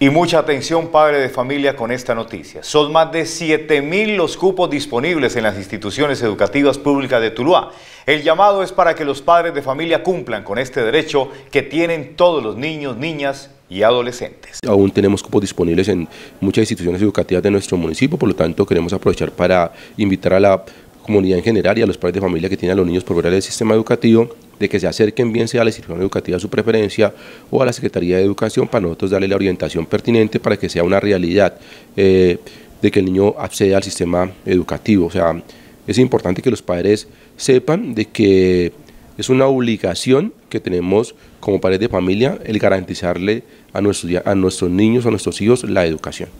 Y mucha atención, padre de familia, con esta noticia. Son más de 7.000 los cupos disponibles en las instituciones educativas públicas de Tuluá. El llamado es para que los padres de familia cumplan con este derecho que tienen todos los niños, niñas y adolescentes. Aún tenemos cupos disponibles en muchas instituciones educativas de nuestro municipio, por lo tanto queremos aprovechar para invitar a la comunidad en general y a los padres de familia que tienen a los niños por ver el sistema educativo, de que se acerquen bien sea a la institución educativa a su preferencia o a la Secretaría de Educación para nosotros darle la orientación pertinente para que sea una realidad eh, de que el niño acceda al sistema educativo. O sea, es importante que los padres sepan de que es una obligación que tenemos como padres de familia el garantizarle a, nuestros, a nuestros niños, a nuestros hijos la educación.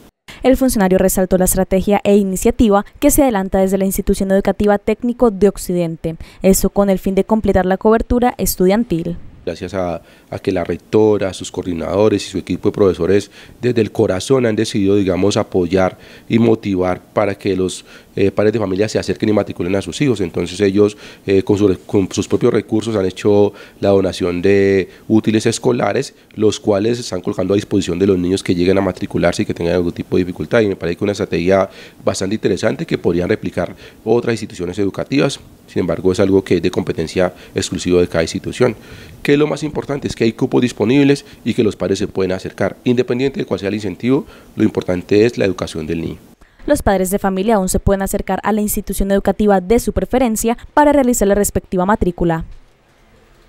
El funcionario resaltó la estrategia e iniciativa que se adelanta desde la institución educativa técnico de Occidente, eso con el fin de completar la cobertura estudiantil gracias a, que la rectora, sus coordinadores y su equipo de profesores desde el corazón han decidido, digamos, apoyar y motivar para que los eh, padres de familia se acerquen y matriculen a sus hijos. Entonces ellos eh, con, sus propios recursos han hecho la donación de útiles escolares, los cuales se están colocando a disposición de los niños que lleguen a matricularse y que tengan algún tipo de dificultad. Y me parece que una estrategia bastante interesante que podrían replicar otras instituciones educativas. Sin embargo, es algo que es de competencia exclusiva de cada institución. Que lo más importante es que hay cupos disponibles y que los padres se pueden acercar. Independiente de cuál sea el incentivo, lo importante es la educación del niño. Los padres de familia aún se pueden acercar a la institución educativa de su preferencia para realizar la respectiva matrícula.